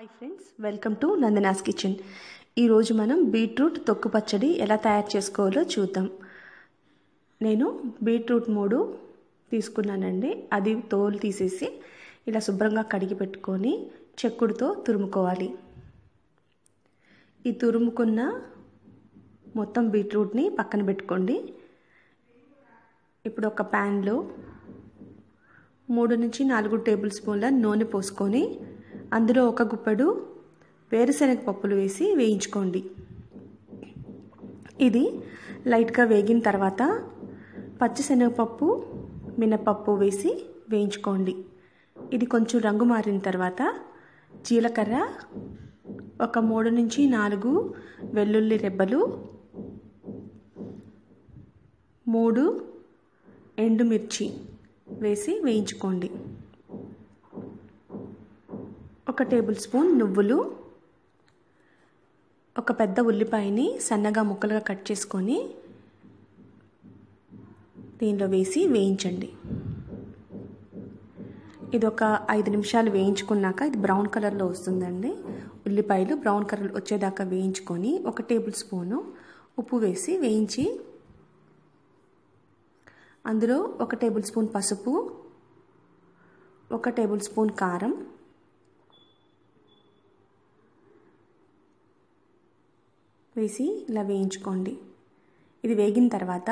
hi friends welcome to Nandana's kitchen ఈరోజు మనం beetroot తొక్కు పచ్చడి ఎలా తయారు చేసుకోవాలో చూద్దాం నేను బీట్రూట్ మూడు తీసుకున్నానండి అది తోలు తీసేసి ఇలా శుభ్రంగా కడిగి పెట్టుకొని చెక్కుడుతో తురుముకోవాలి ఈ తురుముకున్న మొత్తం బీట్రూట్ని పక్కన పెట్టుకోండి ఇప్పుడు ఒక ప్యాన్లో మూడు నుంచి నాలుగు టేబుల్ స్పూన్ల నూనె పోసుకొని అందులో ఒక గుప్పెడు వేరుశనగ పప్పులు వేసి వేయించుకోండి ఇది లైట్గా వేగిన తర్వాత పచ్చిశనగపప్పు మినపప్పు వేసి వేయించుకోండి ఇది కొంచెం రంగు మారిన తర్వాత జీలకర్ర ఒక మూడు నుంచి నాలుగు వెల్లుల్లి రెబ్బలు మూడు ఎండుమిర్చి వేసి వేయించుకోండి ఒక టేబుల్ స్పూన్ నువ్వులు ఒక పెద్ద ఉల్లిపాయని సన్నగా ముక్కలుగా కట్ చేసుకొని దీనిలో వేసి వేయించండి ఇది ఒక ఐదు నిమిషాలు వేయించుకున్నాక ఇది బ్రౌన్ కలర్లో వస్తుందండి ఉల్లిపాయలు బ్రౌన్ కలర్ వచ్చేదాకా వేయించుకొని ఒక టేబుల్ స్పూను ఉప్పు వేసి వేయించి అందులో ఒక టేబుల్ స్పూన్ పసుపు ఒక టేబుల్ స్పూన్ కారం వేసి ఇలా వేయించుకోండి ఇది వేగిన తర్వాత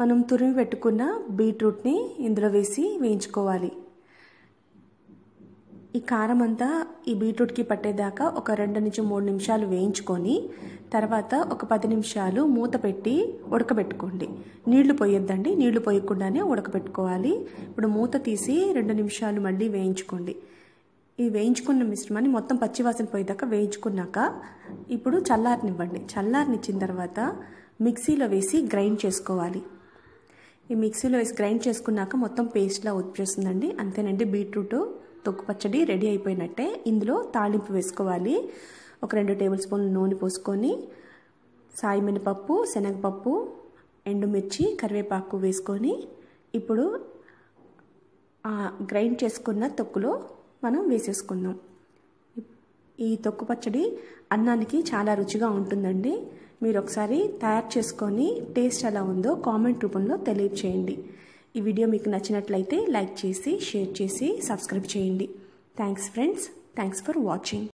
మనం తురిమి పెట్టుకున్న బీట్రూట్ని ఇందులో వేసి వేయించుకోవాలి ఈ కారం అంతా ఈ బీట్రూట్కి పట్టేదాకా ఒక రెండు నుంచి మూడు నిమిషాలు వేయించుకొని తర్వాత ఒక పది నిమిషాలు మూత పెట్టి ఉడకబెట్టుకోండి నీళ్లు పోయొద్దండి నీళ్లు పోయకుండానే ఉడకబెట్టుకోవాలి ఇప్పుడు మూత తీసి రెండు నిమిషాలు మళ్ళీ వేయించుకోండి ఈ వేయించుకున్న మిశ్రమాన్ని మొత్తం పచ్చివాసన పోయేదాకా వేయించుకున్నాక ఇప్పుడు చల్లారినివ్వండి చల్లారినిచ్చిన తర్వాత మిక్సీలో వేసి గ్రైండ్ చేసుకోవాలి ఈ మిక్సీలో వేసి గ్రైండ్ చేసుకున్నాక మొత్తం పేస్ట్లా వచ్చేస్తుందండి అంతేనండి బీట్రూట్ తొక్కు పచ్చడి రెడీ అయిపోయినట్టే ఇందులో తాళింపు వేసుకోవాలి ఒక రెండు టేబుల్ స్పూన్ నూనె పోసుకొని సాయి మినపప్పు శనగపప్పు ఎండుమిర్చి కరివేపాకు వేసుకొని ఇప్పుడు గ్రైండ్ చేసుకున్న తొక్కులో మనం వేసేసుకుందాం ఈ తొక్కు పచ్చడి అన్నానికి చాలా రుచిగా ఉంటుందండి మీరు ఒకసారి తయారు చేసుకొని టేస్ట్ ఎలా ఉందో కామెంట్ రూపంలో తెలియచేయండి ఈ వీడియో మీకు నచ్చినట్లయితే లైక్ చేసి షేర్ చేసి సబ్స్క్రైబ్ చేయండి thanks friends thanks for watching